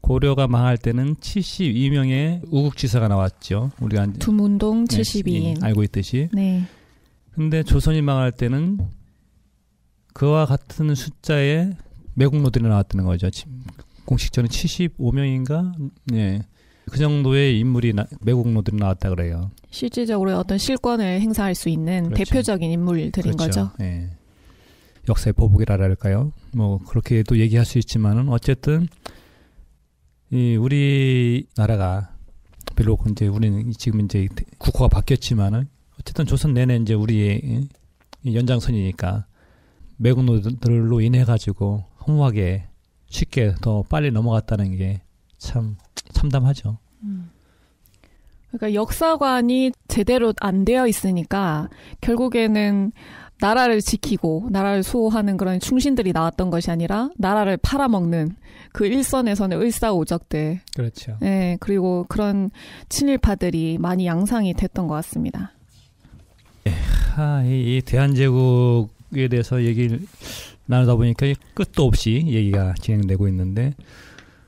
고려가 망할 때는 72명의 우국지사가 나왔죠. 우리가 두문동 72인 예, 알고 있듯이. 네. 근데 조선이 망할 때는 그와 같은 숫자의 매국노들이 나왔다는 거죠. 공식적으로 75명인가? 예. 그 정도의 인물이 나, 매국노들이 나왔다 그래요. 실질적으로 어떤 실권을 행사할 수 있는 그렇죠. 대표적인 인물들인 그렇죠. 거죠. 예. 역사의 보복이라 할까요? 뭐 그렇게도 얘기할 수 있지만은 어쨌든 이 우리나라가 별로 그 이제 우리는 지금 이제 국호가 바뀌었지만은 어쨌든 조선 내내 이제 우리의 예, 연장선이니까 매국노들로 인해 가지고 허무하게 쉽게 더 빨리 넘어갔다는 게 참 참담하죠. 음. 그러니까 역사관이 제대로 안 되어 있으니까 결국에는 나라를 지키고 나라를 수호하는 그런 충신들이 나왔던 것이 아니라 나라를 팔아먹는 그 일선에서는 을사오적대 그렇죠. 네, 그리고 그런 친일파들이 많이 양상이 됐던 것 같습니다. 아, 이, 이 대한제국에 대해서 얘기를 나누다 보니까 끝도 없이 얘기가 진행되고 있는데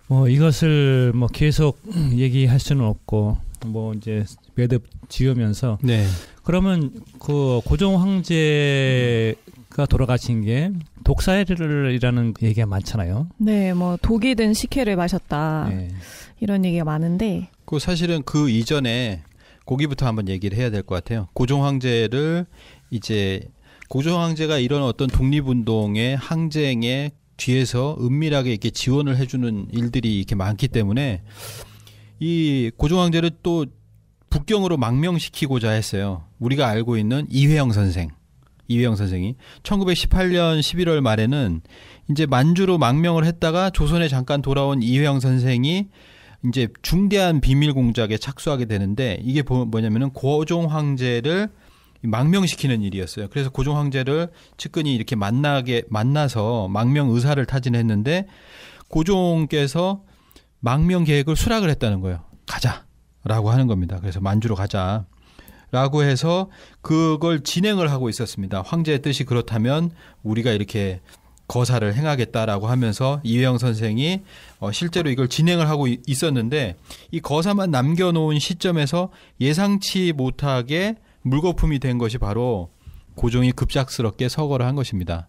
뭐 이것을 뭐 계속 얘기할 수는 없고 뭐 이제 외듭 지으면서 네. 그러면 그 고종 황제가 돌아가신 게 독사해를이라는 얘기가 많잖아요. 네, 뭐 독이 든 식혜를 마셨다 네. 이런 얘기가 많은데. 그 사실은 그 이전에 고기부터 한번 얘기를 해야 될 것 같아요. 고종 황제를 이제 고종 황제가 이런 어떤 독립운동의 항쟁에 뒤에서 은밀하게 이렇게 지원을 해주는 일들이 이렇게 많기 때문에 이 고종 황제를 또 북경으로 망명시키고자 했어요. 우리가 알고 있는 이회영 선생. 이회영 선생이 1918년 11월 말에는 이제 만주로 망명을 했다가 조선에 잠깐 돌아온 이회영 선생이 이제 중대한 비밀 공작에 착수하게 되는데 이게 뭐냐면은 고종 황제를 망명시키는 일이었어요. 그래서 고종 황제를 측근이 이렇게 만나게 만나서 망명 의사를 타진했는데 고종께서 망명 계획을 수락을 했다는 거예요. 가자. 라고 하는 겁니다. 그래서 만주로 가자. 라고 해서 그걸 진행을 하고 있었습니다. 황제의 뜻이 그렇다면 우리가 이렇게 거사를 행하겠다라고 하면서 이회영 선생이 어, 실제로 이걸 진행을 하고 있었는데 이 거사만 남겨놓은 시점에서 예상치 못하게 물거품이 된 것이 바로 고종이 급작스럽게 서거를 한 것입니다.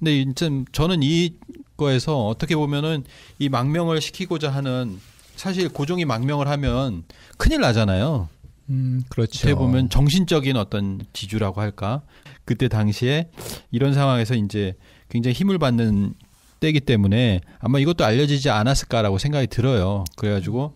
근데 이제 저는 이 거에서 어떻게 보면은 이 망명을 시키고자 하는 사실 고종이 망명을 하면 큰일 나잖아요. 음, 그렇죠. 어떻게 보면 정신적인 어떤 지주라고 할까. 그때 당시에 이런 상황에서 이제 굉장히 힘을 받는 때기 때문에 아마 이것도 알려지지 않았을까라고 생각이 들어요. 그래가지고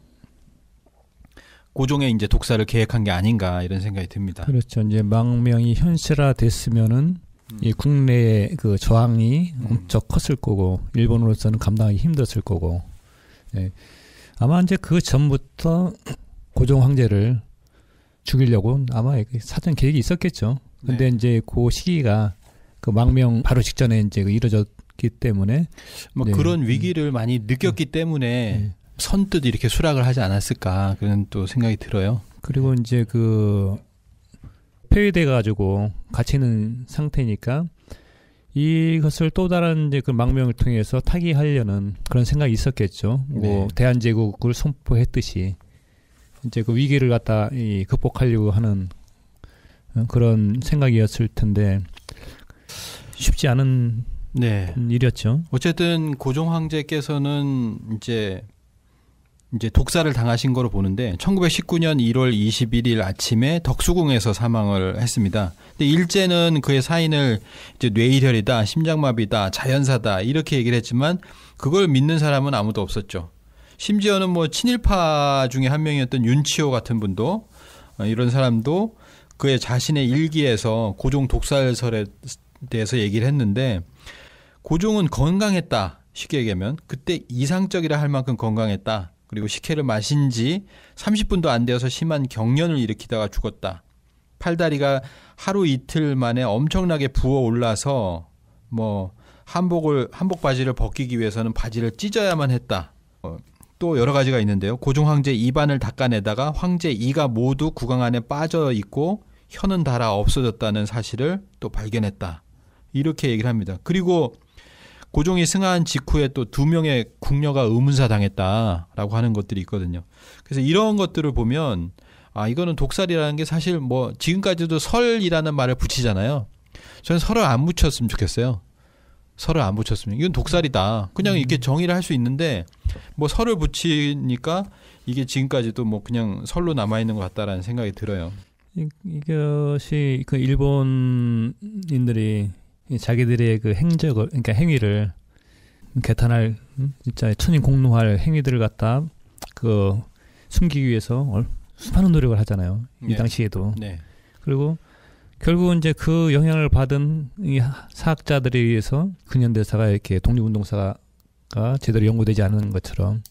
고종의 이제 독사를 계획한 게 아닌가 이런 생각이 듭니다. 그렇죠. 이제 망명이 현실화 됐으면은 음. 이 국내의 그 저항이 음. 엄청 컸을 거고 일본으로서는 감당하기 힘들었을 거고. 예. 아마 이제 그 전부터 고종 황제를 죽이려고 아마 사전 계획이 있었겠죠. 근데 네. 이제 그 시기가 그 망명 바로 직전에 이제 그 이루어졌기 때문에 뭐 네. 그런 음. 위기를 많이 느꼈기 음. 네. 때문에 선뜻 이렇게 수락을 하지 않았을까 그런 또 생각이 들어요. 그리고 이제 그 폐위돼 가지고 갇히는 상태니까 이것을 또 다른 이제 그 망명을 통해서 타기하려는 그런 생각이 있었겠죠. 뭐 네. 대한제국을 선포했듯이 이제 그 위기를 갖다 이 극복하려고 하는 어, 그런 생각이었을 텐데 쉽지 않은 네. 일이었죠. 어쨌든 고종 황제께서는 이제 이제 독사를 당하신 거로 보는데 1919년 1월 21일 아침에 덕수궁에서 사망을 했습니다. 근데 일제는 그의 사인을 이제 뇌이혈이다, 심장마비다, 자연사다 이렇게 얘기를 했지만 그걸 믿는 사람은 아무도 없었죠. 심지어는 뭐 친일파 중에 한 명이었던 윤치호 같은 분도 어, 이런 사람도 그의 자신의 일기에서 고종 독살설에 대해서 얘기를 했는데 고종은 건강했다 쉽게 얘기하면 그때 이상적이라 할 만큼 건강했다 그리고 식혜를 마신 지 30분도 안 되어서 심한 경련을 일으키다가 죽었다 팔다리가 하루 이틀 만에 엄청나게 부어 올라서 뭐 한복을 한복 바지를 벗기기 위해서는 바지를 찢어야만 했다. 어, 또 여러 가지가 있는데요. 고종 황제 입안을 닦아내다가 황제 이가 모두 구강 안에 빠져 있고 혀는 달아 없어졌다는 사실을 또 발견했다. 이렇게 얘기를 합니다. 그리고 고종이 승하한 직후에 또 두 명의 궁녀가 의문사 당했다라고 하는 것들이 있거든요. 그래서 이런 것들을 보면 아 이거는 독살이라는 게 사실 뭐 지금까지도 설이라는 말을 붙이잖아요. 저는 설을 안 붙였으면 좋겠어요. 설을 안 붙였으면 이건 독살이다. 그냥 음. 이렇게 정의를 할 수 있는데 뭐 설을 붙이니까 이게 지금까지도 뭐 그냥 설로 남아 있는 것 같다라는 생각이 들어요. 이, 것이그 일본인들이 자기들의 그 행적을 그러니까 행위를 개탄할 음? 진짜 천인 공노할 행위들을 갖다 그 숨기기 위해서 수많은 노력을 하잖아요. 이 네. 당시에도. 네. 그리고 결국은 이제 그 영향을 받은 이 사학자들에 의해서 근현대사가 이렇게 독립운동사가 제대로 연구되지 않은 것처럼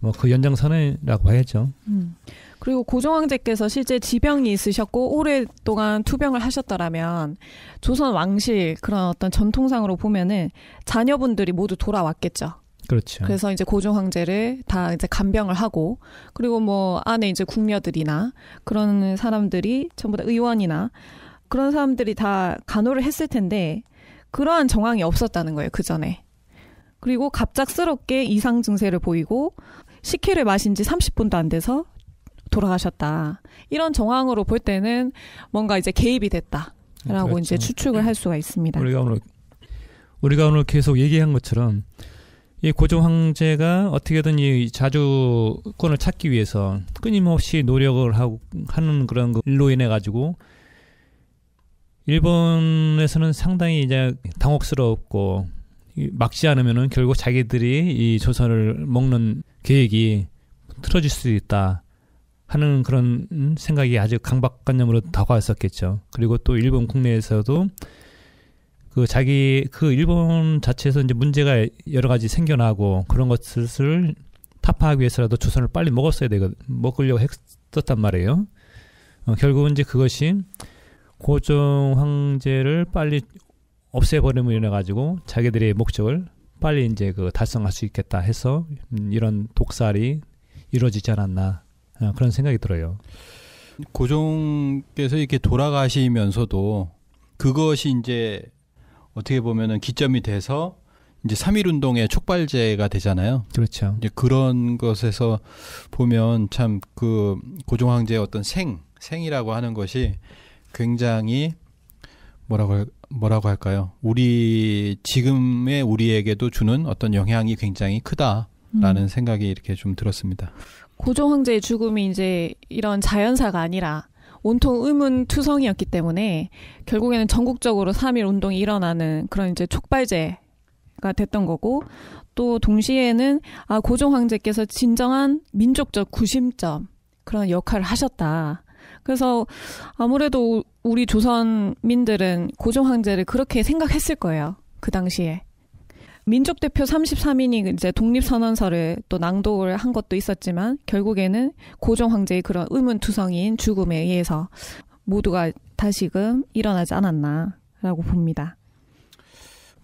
뭐 그 연장선이라고 봐야죠. 음. 그리고 고종황제께서 실제 지병이 있으셨고 오랫동안 투병을 하셨더라면 조선 왕실 그런 어떤 전통상으로 보면은 자녀분들이 모두 돌아왔겠죠. 그렇죠. 그래서 이제 고종 황제를 다 이제 간병을 하고 그리고 뭐 안에 이제 궁녀들이나 그런 사람들이 전부 다 의원이나 그런 사람들이 다 간호를 했을 텐데 그러한 정황이 없었다는 거예요 그 전에. 그리고 갑작스럽게 이상 증세를 보이고 식혜를 마신 지 30분도 안 돼서 돌아가셨다. 이런 정황으로 볼 때는 뭔가 이제 개입이 됐다라고 그렇죠. 이제 추측을 할 수가 있습니다. 우리가 오늘 우리가 오늘 계속 얘기한 것처럼 이 고종 황제가 어떻게든 이 자주권을 찾기 위해서 끊임없이 노력을 하고 하는 그런 일로 인해 가지고 일본에서는 상당히 이제 당혹스럽고 막지 않으면은 결국 자기들이 이 조선을 먹는 계획이 틀어질 수 있다 하는 그런 생각이 아주 강박관념으로 다가왔었겠죠. 그리고 또 일본 국내에서도 그 자기 그 일본 자체에서 이제 문제가 여러 가지 생겨나고 그런 것을 타파하기 위해서라도 조선을 빨리 먹었어야 되거 먹으려고 했었단 말이에요. 어, 결국은 이제 그것이 고종 황제를 빨리 없애버림으로 인해 가지고 자기들의 목적을 빨리 이제 그 달성할 수 있겠다 해서 이런 독살이 이루어지지 않았나 어, 그런 생각이 들어요. 고종께서 이렇게 돌아가시면서도 그것이 이제 어떻게 보면은 기점이 돼서 이제 삼일 운동의 촉발제가 되잖아요. 그렇죠. 이제 그런 것에서 보면 참 그 고종 황제의 어떤 생 생이라고 하는 것이 굉장히 뭐라고 뭐라고 할까요? 우리 지금의 우리에게도 주는 어떤 영향이 굉장히 크다라는 음. 생각이 이렇게 좀 들었습니다. 고종 황제의 죽음이 이제 이런 자연사가 아니라 온통 의문 투성이었기 때문에 결국에는 전국적으로 3일 운동이 일어나는 그런 이제 촉발제가 됐던 거고 또 동시에는 아 고종 황제께서 진정한 민족적 구심점 그런 역할을 하셨다. 그래서 아무래도 우리 조선민들은 고종 황제를 그렇게 생각했을 거예요. 그 당시에. 민족 대표 33인이 이제 독립선언서를 또 낭독을 한 것도 있었지만 결국에는 고종 황제의 그런 의문투성이인 죽음에 의해서 모두가 다시금 일어나지 않았나라고 봅니다.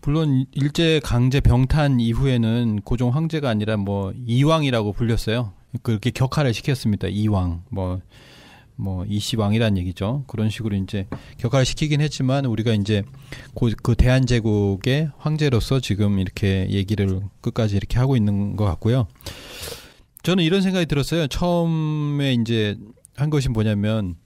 물론 일제 강제 병탄 이후에는 고종 황제가 아니라 뭐 이왕이라고 불렸어요. 그렇게 격하를 시켰습니다. 이왕 뭐뭐 이씨 왕이란 얘기죠. 그런 식으로 이제 격화를 시키긴 했지만 우리가 이제 그 대한 제국의 황제로서 지금 이렇게 얘기를 끝까지 이렇게 하고 있는 것 같고요. 저는 이런 생각이 들었어요. 처음에 이제 한 것이 뭐냐면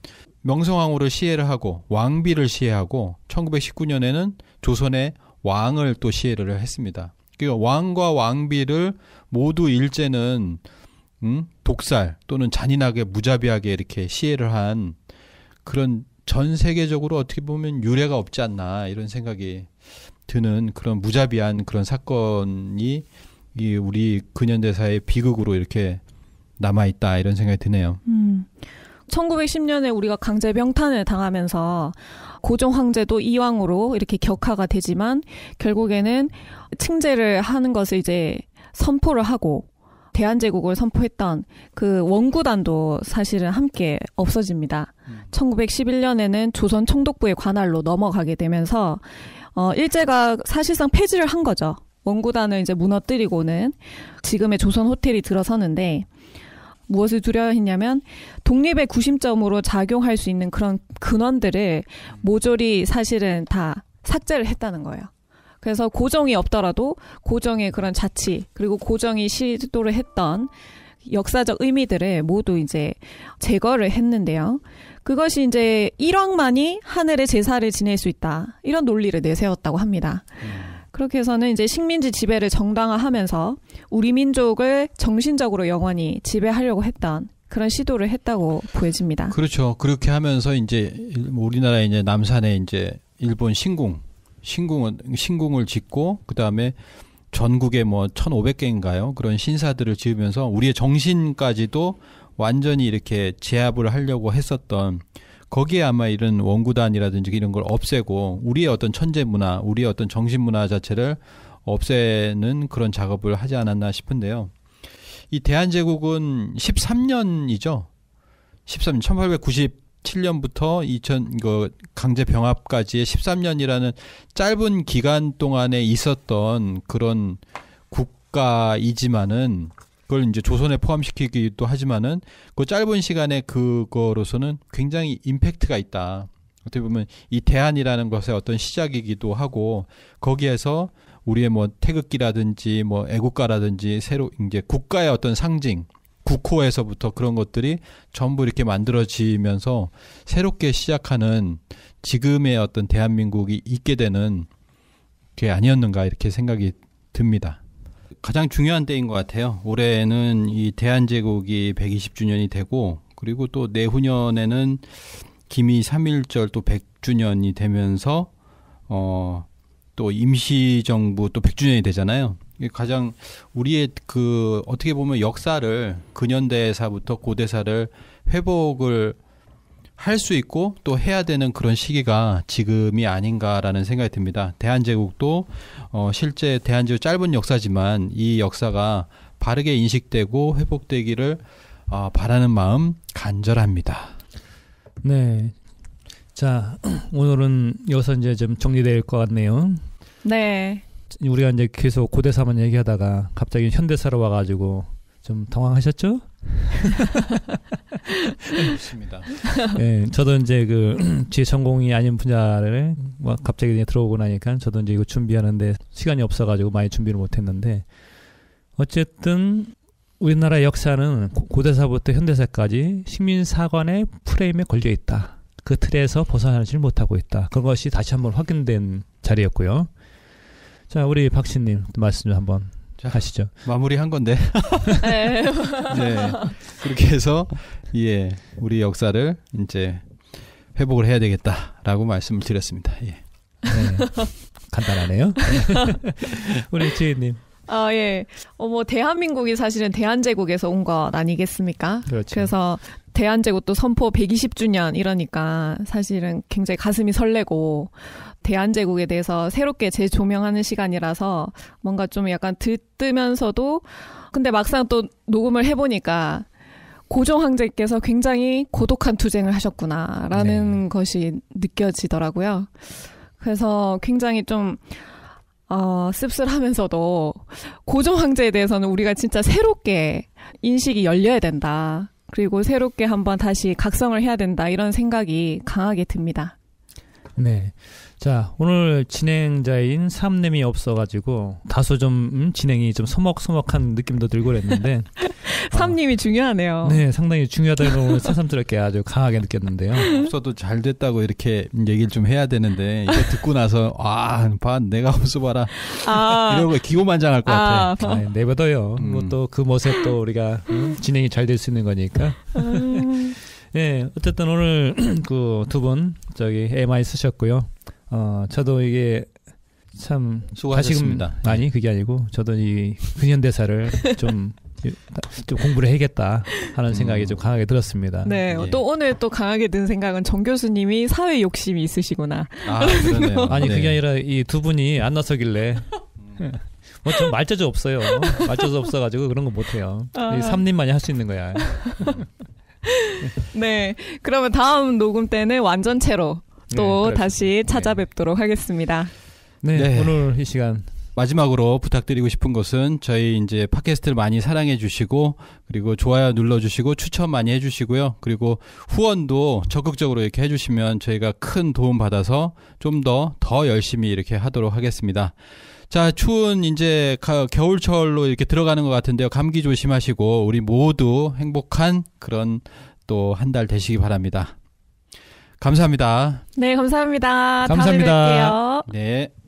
명성황후를 시해를 하고 왕비를 시해하고 1919년에는 조선의 왕을 또 시해를 했습니다. 그러니까 왕과 왕비를 모두 일제는 음? 독살 또는 잔인하게 무자비하게 이렇게 시해를 한 그런 전 세계적으로 어떻게 보면 유례가 없지 않나 이런 생각이 드는 그런 무자비한 그런 사건이 이 우리 근현대사의 비극으로 이렇게 남아 있다 이런 생각이 드네요. 음. 1910년에 우리가 강제 병탄을 당하면서 고종 황제도 이왕으로 이렇게 격하가 되지만 결국에는 층제를 하는 것을 이제 선포를 하고 대한제국을 선포했던 그 원구단도 사실은 함께 없어집니다. 음. 1911년에는 조선 총독부의 관할로 넘어가게 되면서 어, 일제가 사실상 폐지를 한 거죠. 원구단을 이제 무너뜨리고는 지금의 조선 호텔이 들어서는데 무엇을 두려워했냐면 독립의 구심점으로 작용할 수 있는 그런 근원들을 모조리 사실은 다 삭제를 했다는 거예요. 그래서 고정이 없더라도 고정의 그런 자치 그리고 고정이 시도를 했던 역사적 의미들을 모두 이제 제거를 했는데요. 그것이 이제 일왕만이 하늘의 제사를 지낼 수 있다. 이런 논리를 내세웠다고 합니다. 음. 그렇게 해서는 이제 식민지 지배를 정당화하면서 우리 민족을 정신적으로 영원히 지배하려고 했던 그런 시도를 했다고 보여집니다. 그렇죠. 그렇게 하면서 이제 뭐 우리나라 이제 남산에 이제 일본 신궁 신궁은 신궁을 짓고 그다음에 전국에 뭐 1,500개인가요? 그런 신사들을 지으면서 우리의 정신까지도 완전히 이렇게 제압을 하려고 했었던 거기에 아마 이런 원구단이라든지 이런 걸 없애고 우리의 어떤 천재 문화, 우리의 어떤 정신 문화 자체를 없애는 그런 작업을 하지 않았나 싶은데요. 이 대한제국은 13년이죠. 13년 8 9 0 2017년부터 2000그 강제 병합까지의 13년이라는 짧은 기간 동안에 있었던 그런 국가이지만은 그걸 이제 조선에 포함시키기도 하지만은 그 짧은 시간에 그거로서는 굉장히 임팩트가 있다. 어떻게 보면 이 대안이라는 것의 어떤 시작이기도 하고 거기에서 우리의 뭐 태극기라든지 뭐 애국가라든지 새로 이제 국가의 어떤 상징 국호에서부터 그런 것들이 전부 이렇게 만들어지면서 새롭게 시작하는 지금의 어떤 대한민국이 있게 되는 게 아니었는가 이렇게 생각이 듭니다. 가장 중요한 때인 것 같아요. 올해는 이 대한제국이 120주년이 되고 그리고 또 내후년에는 김이 3 1절또 100주년이 되면서 어또 임시정부 또 100주년이 되잖아요. 가장 우리의 그 어떻게 보면 역사를 근현대사부터 고대사를 회복을 할 수 있고 또 해야 되는 그런 시기가 지금이 아닌가라는 생각이 듭니다. 대한제국도 어 실제 대한제국 짧은 역사지만 이 역사가 바르게 인식되고 회복되기를 어 바라는 마음 간절합니다. 네. 자, 오늘은 여기서 이제 좀 정리될 것 같네요. 네. 우리가 이제 계속 고대사만 얘기하다가 갑자기 현대사로 와가지고 좀 당황하셨죠? 그습니다 예, 저도 이제 그, 제 전공이 아닌 분야를 갑자기 들어오고 나니까 저도 이제 이거 준비하는데 시간이 없어가지고 많이 준비를 못했는데 어쨌든 우리나라 역사는 고대사부터 현대사까지 식민사관의 프레임에 걸려 있다. 그 틀에서 벗어나지 못하고 있다. 그것이 다시 한번 확인된 자리였고요. 자, 우리 박신님 말씀 좀 한번 자, 하시죠. 마무리한 건데. 네. 네. 그렇게 해서 예, 우리 역사를 이제 회복을 해야 되겠다라고 말씀을 드렸습니다. 예. 네. 간단하네요. 우리 지혜님. 아, 예. 어, 뭐, 대한민국이 사실은 대한제국에서 온 것 아니겠습니까? 그렇죠. 그래서 대한제국 도 선포 120주년 이러니까 사실은 굉장히 가슴이 설레고 대한제국에 대해서 새롭게 재조명하는 시간이라서 뭔가 좀 약간 들뜨면서도 근데 막상 또 녹음을 해보니까 고종 황제께서 굉장히 고독한 투쟁을 하셨구나라는 네. 것이 느껴지더라고요. 그래서 굉장히 좀 어, 씁쓸하면서도 고종 황제에 대해서는 우리가 진짜 새롭게 인식이 열려야 된다. 그리고 새롭게 한번 다시 각성을 해야 된다 이런 생각이 강하게 듭니다. 네. 자, 오늘 진행자인 삼 n 이 없어가지고 다소 좀 음, 진행이 좀 서먹서먹한 느낌도 들고 그랬는데 삼님이 어, 중요하네요. 네, 상당히 중요하다는 걸 오늘 새삼스럽게 아주 강하게 느꼈는데요. 없어도 잘 됐다고 이렇게 얘기를 좀 해야 되는데 이거 듣고 나서 아, 봐 내가 없어 봐라 아, 이러고 기고만장할 것 아, 같아. 아, 아 네, 내버둬요. 음. 뭐또 그 멋에 또 우리가 음, 진행이 잘 될 수 있는 거니까. 음. 예, 네, 어쨌든 오늘 그 두 분 저기 MI 쓰셨고요. 어, 저도 이게 참 수고하셨습니다. 다시금, 예. 아니 그게 아니고 저도 이 근현대사를 좀, 좀 공부를 해야겠다 하는 생각이 음. 좀 강하게 들었습니다. 네, 예. 또 오늘 또 강하게 든 생각은 정 교수님이 사회 욕심이 있으시구나. 아, 아니 네. 그게 아니라 이 두 분이 안 나서길래 뭐전 말재주 없어요. 말재주 없어가지고 그런 거 못해요. 아. 삼님만이 할 수 있는 거야. 네, 그러면 다음 녹음 때는 완전체로 또 네, 다시 네. 찾아뵙도록 하겠습니다. 네, 네, 오늘 이 시간 마지막으로 부탁드리고 싶은 것은 저희 이제 팟캐스트를 많이 사랑해 주시고 그리고 좋아요 눌러 주시고 추천 많이 해 주시고요. 그리고 후원도 적극적으로 이렇게 해 주시면 저희가 큰 도움 받아서 좀 더더 더 열심히 이렇게 하도록 하겠습니다. 자, 추운 이제 겨울철로 이렇게 들어가는 것 같은데요. 감기 조심하시고 우리 모두 행복한 그런 또 한 달 되시기 바랍니다. 감사합니다. 네, 감사합니다. 감사합니다. 다음에 뵐게요. 네.